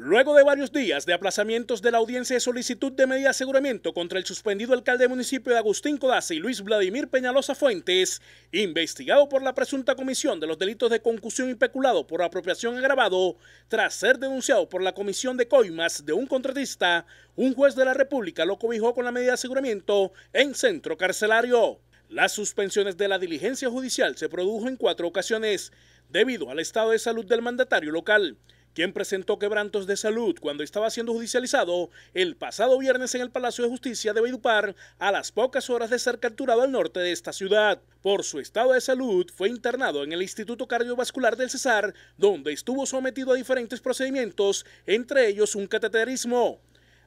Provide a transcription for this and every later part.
Luego de varios días de aplazamientos de la audiencia de solicitud de medida de aseguramiento contra el suspendido alcalde municipio de Agustín Codazzi y Luis Vladimir Peñalosa Fuentes, investigado por la presunta comisión de los delitos de concusión y peculado por apropiación agravado, tras ser denunciado por la comisión de coimas de un contratista, un juez de la República lo cobijó con la medida de aseguramiento en centro carcelario. Las suspensiones de la diligencia judicial se produjo en cuatro ocasiones, debido al estado de salud del mandatario local quien presentó quebrantos de salud cuando estaba siendo judicializado el pasado viernes en el Palacio de Justicia de Beidupar, a las pocas horas de ser capturado al norte de esta ciudad. Por su estado de salud fue internado en el Instituto Cardiovascular del Cesar, donde estuvo sometido a diferentes procedimientos, entre ellos un cateterismo.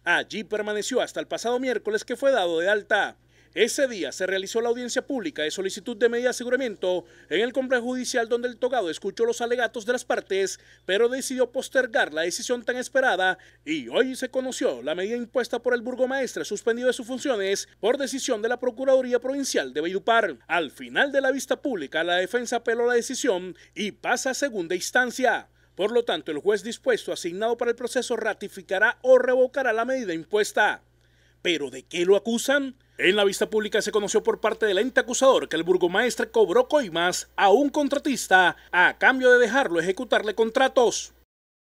Allí permaneció hasta el pasado miércoles que fue dado de alta. Ese día se realizó la audiencia pública de solicitud de medida de aseguramiento en el complejo judicial donde el togado escuchó los alegatos de las partes, pero decidió postergar la decisión tan esperada y hoy se conoció la medida impuesta por el burgomaestre suspendido de sus funciones por decisión de la Procuraduría Provincial de Bayupar. Al final de la vista pública, la defensa apeló la decisión y pasa a segunda instancia. Por lo tanto, el juez dispuesto asignado para el proceso ratificará o revocará la medida impuesta. ¿Pero de qué lo acusan? En la vista pública se conoció por parte del ente acusador que el burgomaestre cobró coimas a un contratista a cambio de dejarlo ejecutarle contratos.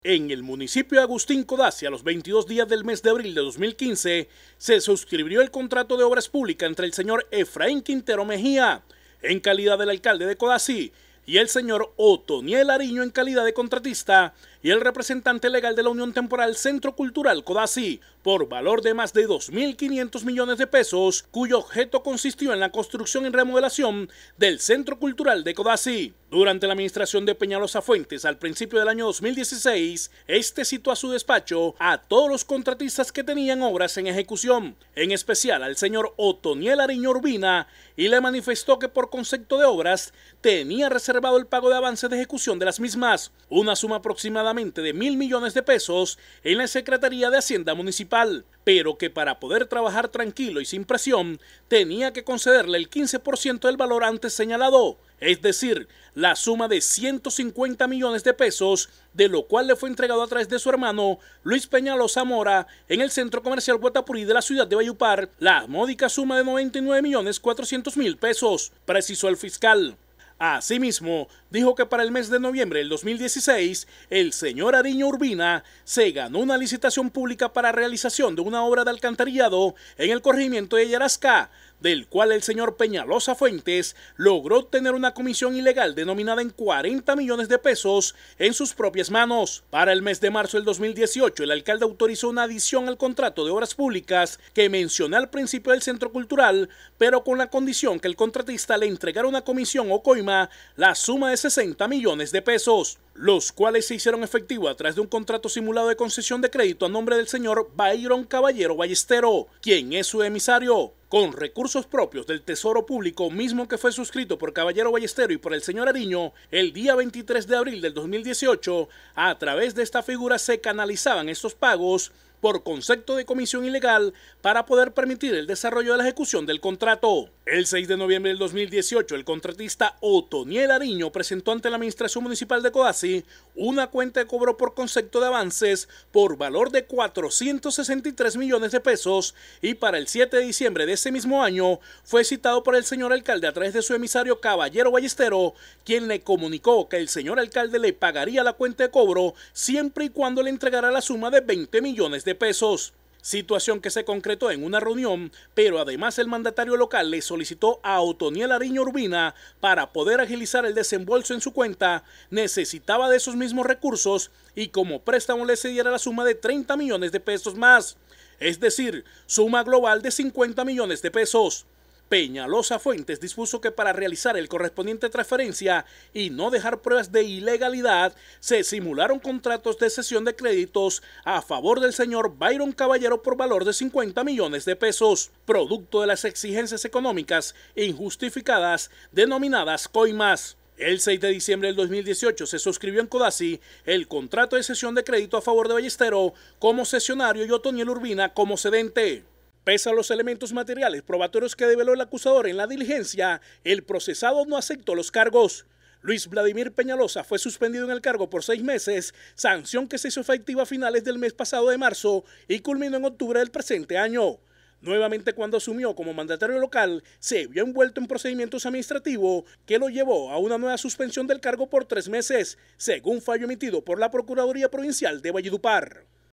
En el municipio de Agustín Codazzi, a los 22 días del mes de abril de 2015, se suscribió el contrato de obras públicas entre el señor Efraín Quintero Mejía, en calidad del alcalde de Codazzi, y el señor Otoniel Ariño, en calidad de contratista, y el representante legal de la Unión Temporal Centro Cultural Codazzi por valor de más de 2.500 millones de pesos, cuyo objeto consistió en la construcción y remodelación del Centro Cultural de Codazzi. Durante la administración de Peñalosa Fuentes, al principio del año 2016, este citó a su despacho a todos los contratistas que tenían obras en ejecución, en especial al señor Otoniel Ariño Urbina, y le manifestó que por concepto de obras tenía reservado el pago de avance de ejecución de las mismas, una suma aproximada de mil millones de pesos en la Secretaría de Hacienda Municipal, pero que para poder trabajar tranquilo y sin presión tenía que concederle el 15% del valor antes señalado, es decir, la suma de 150 millones de pesos, de lo cual le fue entregado a través de su hermano Luis Peñalosa Mora en el centro comercial Guatapurí de la ciudad de Bayupar, la módica suma de 99 millones 400 mil pesos, precisó el fiscal. Asimismo, dijo que para el mes de noviembre del 2016, el señor Ariño Urbina se ganó una licitación pública para realización de una obra de alcantarillado en el corregimiento de Yarasca, del cual el señor Peñalosa Fuentes logró obtener una comisión ilegal denominada en 40 millones de pesos en sus propias manos. Para el mes de marzo del 2018, el alcalde autorizó una adición al contrato de obras públicas que menciona al principio del centro cultural, pero con la condición que el contratista le entregara una comisión o coima la suma de 60 millones de pesos los cuales se hicieron efectivo a través de un contrato simulado de concesión de crédito a nombre del señor Byron Caballero Ballestero, quien es su emisario, con recursos propios del Tesoro Público, mismo que fue suscrito por Caballero Ballestero y por el señor Ariño el día 23 de abril del 2018, a través de esta figura se canalizaban estos pagos por concepto de comisión ilegal para poder permitir el desarrollo de la ejecución del contrato. El 6 de noviembre del 2018, el contratista Otoniel Ariño presentó ante la Administración Municipal de Codazzi una cuenta de cobro por concepto de avances por valor de 463 millones de pesos y para el 7 de diciembre de ese mismo año fue citado por el señor alcalde a través de su emisario Caballero Ballestero, quien le comunicó que el señor alcalde le pagaría la cuenta de cobro siempre y cuando le entregara la suma de 20 millones de pesos situación que se concretó en una reunión, pero además el mandatario local le solicitó a Otoniel Ariño Urbina para poder agilizar el desembolso en su cuenta, necesitaba de esos mismos recursos y como préstamo le cediera la suma de 30 millones de pesos más, es decir, suma global de 50 millones de pesos. Peñalosa Fuentes dispuso que para realizar el correspondiente transferencia y no dejar pruebas de ilegalidad, se simularon contratos de cesión de créditos a favor del señor Byron Caballero por valor de 50 millones de pesos, producto de las exigencias económicas injustificadas denominadas coimas. El 6 de diciembre del 2018 se suscribió en Codazzi el contrato de cesión de crédito a favor de Ballestero como sesionario y Otoniel Urbina como cedente. Pese a los elementos materiales probatorios que develó el acusador en la diligencia, el procesado no aceptó los cargos. Luis Vladimir Peñalosa fue suspendido en el cargo por seis meses, sanción que se hizo efectiva a finales del mes pasado de marzo y culminó en octubre del presente año. Nuevamente cuando asumió como mandatario local, se vio envuelto en procedimientos administrativos que lo llevó a una nueva suspensión del cargo por tres meses, según fallo emitido por la Procuraduría Provincial de Valledupar.